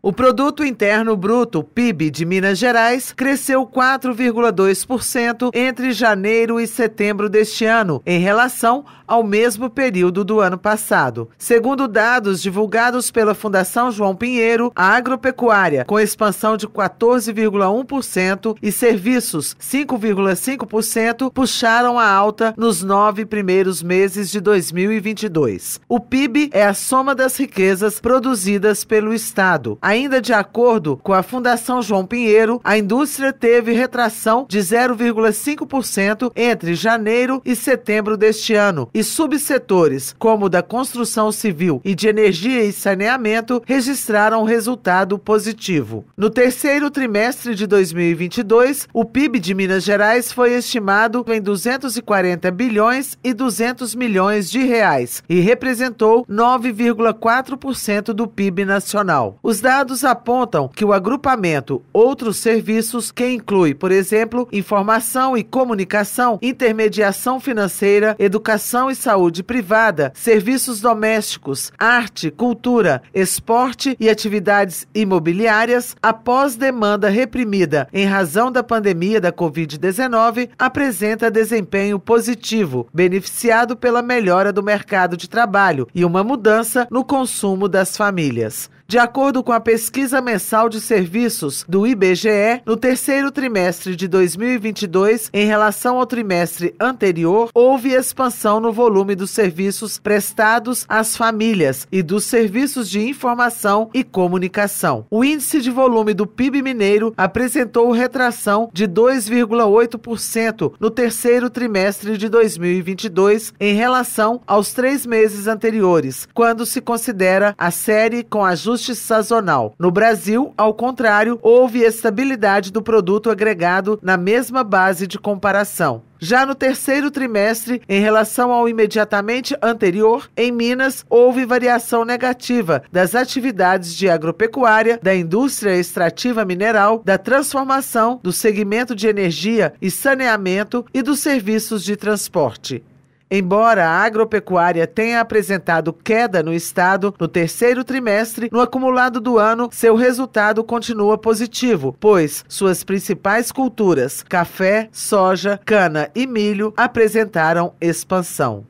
O Produto Interno Bruto, PIB, de Minas Gerais cresceu 4,2% entre janeiro e setembro deste ano, em relação ao mesmo período do ano passado. Segundo dados divulgados pela Fundação João Pinheiro, a agropecuária, com expansão de 14,1% e serviços, 5,5%, puxaram a alta nos nove primeiros meses de 2022. O PIB é a soma das riquezas produzidas pelo Estado. Ainda de acordo com a Fundação João Pinheiro, a indústria teve retração de 0,5% entre janeiro e setembro deste ano e subsetores, como o da construção civil e de energia e saneamento, registraram resultado positivo. No terceiro trimestre de 2022, o PIB de Minas Gerais foi estimado em 240 bilhões e 200 milhões de reais e representou 9,4% do PIB nacional. Os dados Dados apontam que o agrupamento Outros Serviços, que inclui, por exemplo, informação e comunicação, intermediação financeira, educação e saúde privada, serviços domésticos, arte, cultura, esporte e atividades imobiliárias, após demanda reprimida em razão da pandemia da Covid-19, apresenta desempenho positivo, beneficiado pela melhora do mercado de trabalho e uma mudança no consumo das famílias. De acordo com a pesquisa mensal de serviços do IBGE, no terceiro trimestre de 2022, em relação ao trimestre anterior, houve expansão no volume dos serviços prestados às famílias e dos serviços de informação e comunicação. O índice de volume do PIB mineiro apresentou retração de 2,8% no terceiro trimestre de 2022 em relação aos três meses anteriores, quando se considera a série com ajuste ajuste sazonal. No Brasil, ao contrário, houve estabilidade do produto agregado na mesma base de comparação. Já no terceiro trimestre, em relação ao imediatamente anterior, em Minas, houve variação negativa das atividades de agropecuária, da indústria extrativa mineral, da transformação, do segmento de energia e saneamento e dos serviços de transporte. Embora a agropecuária tenha apresentado queda no estado no terceiro trimestre, no acumulado do ano, seu resultado continua positivo, pois suas principais culturas, café, soja, cana e milho, apresentaram expansão.